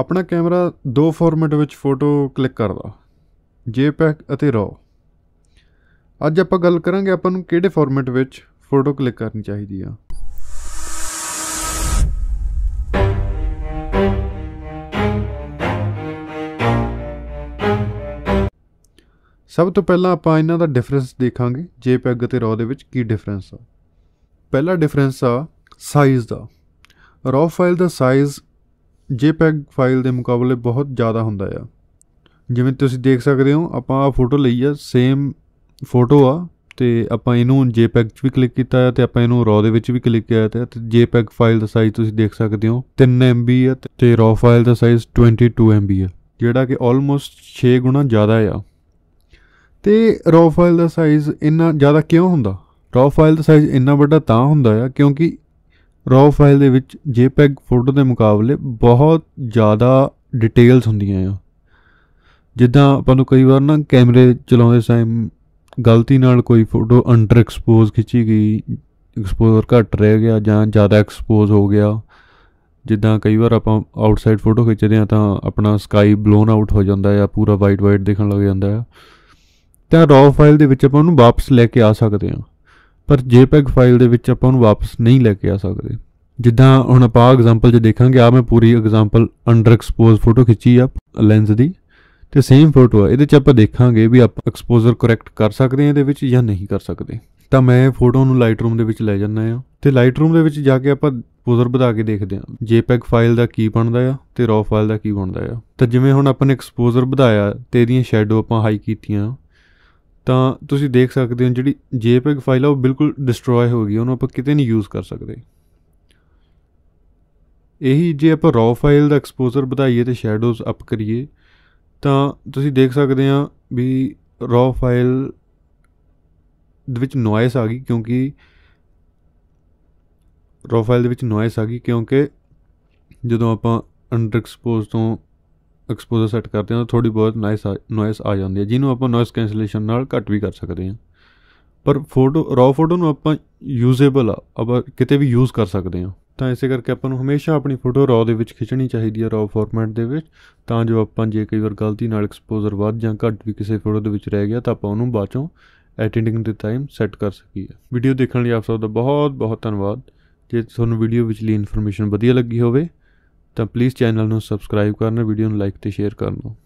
ਆਪਣਾ ਕੈਮਰਾ ਦੋ ਫਾਰਮੈਟ ਵਿੱਚ ਫੋਟੋ ਕਲਿੱਕ ਕਰਦਾ JPEG ਅਤੇ RAW ਅੱਜ ਆਪਾਂ ਗੱਲ ਕਰਾਂਗੇ ਆਪਾਂ ਨੂੰ ਕਿਹੜੇ ਫਾਰਮੈਟ ਵਿੱਚ ਫੋਟੋ ਕਲਿੱਕ ਕਰਨੀ ਚਾਹੀਦੀ ਆ ਸਭ ਤੋਂ ਪਹਿਲਾਂ ਆਪਾਂ ਇਹਨਾਂ ਦਾ ਡਿਫਰੈਂਸ ਦੇਖਾਂਗੇ JPEG ਅਤੇ RAW ਦੇ ਵਿੱਚ ਕੀ ਡਿਫਰੈਂਸ ਆ ਪਹਿਲਾ ਡਿਫਰੈਂਸ ਆ ਸਾਈਜ਼ ਦਾ RAW ਫਾਈਲ ਦਾ ਸਾਈਜ਼ JPEG ਫਾਈਲ ਦੇ ਮੁਕਾਬਲੇ ਬਹੁਤ ਜ਼ਿਆਦਾ ਹੁੰਦਾ ਆ ਜਿਵੇਂ ਤੁਸੀਂ ਦੇਖ ਸਕਦੇ ਹੋ ਆਪਾਂ ਆ ਫੋਟੋ ਲਈ ਆ ਸੇਮ ਫੋਟੋ ਆ ਤੇ ਆਪਾਂ ਇਹਨੂੰ JPEG 'ਚ ਵੀ ਕਲਿੱਕ ਕੀਤਾ ਹੈ ਤੇ ਆਪਾਂ ਇਹਨੂੰ RAW ਦੇ ਵਿੱਚ ਵੀ ਕਲਿੱਕ ਕੀਤਾ ਹੈ ਤੇ JPEG ਫਾਈਲ ਦਾ ਸਾਈਜ਼ ਤੁਸੀਂ ਦੇਖ ਸਕਦੇ ਹੋ 3 MB ਹੈ ਤੇ RAW ਫਾਈਲ ਦਾ ਸਾਈਜ਼ 22 MB ਹੈ ਜਿਹੜਾ ਕਿ ਆਲਮੋਸਟ 6 ਗੁਣਾ ਜ਼ਿਆਦਾ ਆ ਤੇ RAW ਫਾਈਲ ਦਾ ਸਾਈਜ਼ ਇੰਨਾ ਜ਼ਿਆਦਾ ਕਿਉਂ ਹੁੰਦਾ RAW ਫਾਈਲ ਦਾ ਸਾਈਜ਼ ਇੰਨਾ ਵੱਡਾ ਤਾਂ ਹੁੰਦਾ ਆ ਕਿਉਂਕਿ ਰॉ ਫਾਈਲ ਦੇ ਵਿੱਚ JPEG ਫੋਟੋ ਦੇ ਮੁਕਾਬਲੇ ਬਹੁਤ ਜ਼ਿਆਦਾ ਡਿਟੇਲਸ ਹੁੰਦੀਆਂ ਆ ਜਿੱਦਾਂ ਆਪਾਂ ਨੂੰ ਕਈ ਵਾਰ ਨਾ ਕੈਮਰੇ ਚਲਾਉਂਦੇ ਸਮੇਂ ਗਲਤੀ ਨਾਲ ਕੋਈ ਫੋਟੋ ਅੰਡਰ ਐਕਸਪੋਜ਼ ਖਿੱਚੀ ਗਈ ਐਕਸਪੋਜ਼ਰ ਘੱਟ ਰਹਿ ਗਿਆ ਜਾਂ ਜ਼ਿਆਦਾ ਐਕਸਪੋਜ਼ ਹੋ ਗਿਆ ਜਿੱਦਾਂ ਕਈ ਵਾਰ ਆਪਾਂ ਆਊਟਸਾਈਡ ਫੋਟੋ ਖਿੱਚਦੇ ਆ ਤਾਂ ਆਪਣਾ ਸਕਾਈ ਬਲੋਨ ਆਊਟ ਹੋ ਜਾਂਦਾ ਹੈ ਜਾਂ ਪੂਰਾ ਵਾਈਟ ਵਾਈਟ ਦਿਖਣ ਲੱਗ ਜਾਂਦਾ ਹੈ ਤਾਂ ਰੌ ਫਾਈਲ ਦੇ ਵਿੱਚ ਆਪਾਂ ਉਹਨੂੰ ਵਾਪਸ ਲੈ ਕੇ ਆ ਸਕਦੇ ਆ ਪਰ JPEG ਫਾਈਲ ਦੇ ਵਿੱਚ ਆਪਾਂ ਉਹਨੂੰ ਵਾਪਸ ਨਹੀਂ ਲੈ ਕੇ ਆ ਸਕਦੇ ਜਿੱਦਾਂ ਹੁਣ ਆਪਾਂ ਐਗਜ਼ਾਮਪਲ 'ਚ ਦੇਖਾਂਗੇ ਆ ਮੈਂ ਪੂਰੀ ਐਗਜ਼ਾਮਪਲ ਅੰਡਰ ਐਕਸਪੋਜ਼ ਫੋਟੋ ਖਿੱਚੀ ਆ ਲੈਂਸ ਦੀ ਤੇ ਸੇਮ ਫੋਟੋ ਆ ਇਹਦੇ 'ਚ ਆਪਾਂ ਦੇਖਾਂਗੇ ਵੀ ਆਪਾਂ ਐਕਸਪੋਜ਼ਰ ਕਰੈਕਟ ਕਰ ਸਕਦੇ ਹਾਂ ਇਹਦੇ ਵਿੱਚ ਜਾਂ ਨਹੀਂ ਕਰ ਸਕਦੇ ਤਾਂ ਮੈਂ ਫੋਟੋ ਨੂੰ ਲਾਈਟ ਰੂਮ ਦੇ ਵਿੱਚ ਲੈ ਜਾਂਦਾ ਆ ਤੇ ਲਾਈਟ ਰੂਮ ਦੇ ਵਿੱਚ ਜਾ ਕੇ ਆਪਾਂ ਪੋਜ਼ਰ ਵਧਾ ਕੇ ਦੇਖਦੇ ਹਾਂ JPEG ਫਾਈਲ ਦਾ ਕੀ ਬਣਦਾ ਆ ਤੇ RAW ਫਾਈਲ ਦਾ ਕੀ ਬਣਦਾ ਆ ਤਾਂ ਜਿਵੇਂ ਹੁਣ ਆਪਾਂ ਨੇ ਐਕਸਪੋਜ਼ਰ ਵਧਾਇਆ ਤੇ ਇਹਦੀਆਂ ਸ਼ੈਡੋ ਆਪਾਂ ਹਾਈ ਕੀਤੀਆਂ ਤਾਂ ਤੁਸੀਂ ਦੇਖ ਸਕਦੇ ਹੋ ਜਿਹੜੀ JPEG ਫਾਈਲ ਆ ਉਹ ਬਿਲਕੁਲ ਡਿਸਟਰੋਏ ਹੋ ਗਈ ਉਹਨੂੰ ਆਪਾਂ ਕਿਤੇ ਨਹੀਂ ਯੂਜ਼ ਕਰ ਸਕਦੇ ਇਹੀ ਜੇ ਆਪਾਂ ਰੌ ਫਾਈਲ ਦਾ ਐਕਸਪੋਜ਼ਰ ਵਧਾਈਏ ਤੇ ਸ਼ੈਡੋਜ਼ ਅਪ ਕਰੀਏ ਤਾਂ ਤੁਸੀਂ ਦੇਖ ਸਕਦੇ ਆ ਵੀ ਰੌ ਫਾਈਲ ਦੇ ਵਿੱਚ ਨੋਇਸ ਆ ਗਈ ਕਿਉਂਕਿ ਰੌ ਫਾਈਲ ਦੇ ਵਿੱਚ ਨੋਇਸ ਆ ਗਈ ਕਿਉਂਕਿ ਜਦੋਂ ਆਪਾਂ ਅੰਡਰ ਐਕਸਪੋਜ਼ ਤੋਂ ਐਕਸਪੋਜ਼ਰ ਸੈੱਟ ਕਰਦੇ ਹਾਂ ਤਾਂ ਥੋੜੀ ਬਹੁਤ ਨਾਈਸ ਨੋਇਸ ਆ ਜਾਂਦੀ ਹੈ ਜਿਹਨੂੰ ਆਪਾਂ ਨੋਇਸ ਕੈਂਸਲੇਸ਼ਨ ਨਾਲ ਘੱਟ ਵੀ ਕਰ ਸਕਦੇ ਹਾਂ ਪਰ ਫੋਟੋ ਰੌ ਫੋਟੋ ਨੂੰ ਆਪਾਂ ਯੂਜ਼ੇਬਲ ਆ ਆਪਾਂ ਕਿਤੇ ਵੀ ਯੂਜ਼ ਕਰ ਸਕਦੇ ਹਾਂ ਤਾਂ ਇਸੇ ਕਰਕੇ ਆਪਾਂ ਨੂੰ ਹਮੇਸ਼ਾ ਆਪਣੀ ਫੋਟੋ ਰੌ ਦੇ ਵਿੱਚ ਖਿੱਚਣੀ ਚਾਹੀਦੀ ਹੈ ਰੌ ਫਾਰਮੈਟ ਦੇ ਵਿੱਚ ਤਾਂ ਜੋ ਆਪਾਂ ਜੇ ਕਈ ਵਾਰ ਗਲਤੀ ਨਾਲ ਐਕਸਪੋਜ਼ਰ ਵੱਧ ਜਾਂ ਘੱਟ ਵੀ ਕਿਸੇ ਫੋਟੋ ਦੇ ਵਿੱਚ ਰਹਿ ਗਿਆ ਤਾਂ ਆਪਾਂ ਉਹਨੂੰ ਬਾਅਦੋਂ ਐਡੀਟਿੰਗ ਦੇ ਟਾਈਮ ਸੈੱਟ ਕਰ ਸਕੀਏ ਵੀਡੀਓ ਦੇਖਣ ਲਈ ਆਪ ਸਭ ਦਾ ਬਹੁਤ ਬਹੁਤ ਧੰਨਵਾਦ ਜੇ ਤੁਹਾਨੂੰ ਵੀਡੀਓ ਲਈ ਇਨਫੋਰਮੇਸ਼ਨ ਵਧੀਆ ਲੱਗੀ ਹੋਵੇ ਤਾਂ ਪਲੀਜ਼ ਚੈਨਲ ਨੂੰ ਸਬਸਕ੍ਰਾਈਬ ਕਰਨਾ ਵੀਡੀਓ ਨੂੰ ਲਾਈਕ ਤੇ ਸ਼ੇਅਰ ਕਰਨਾ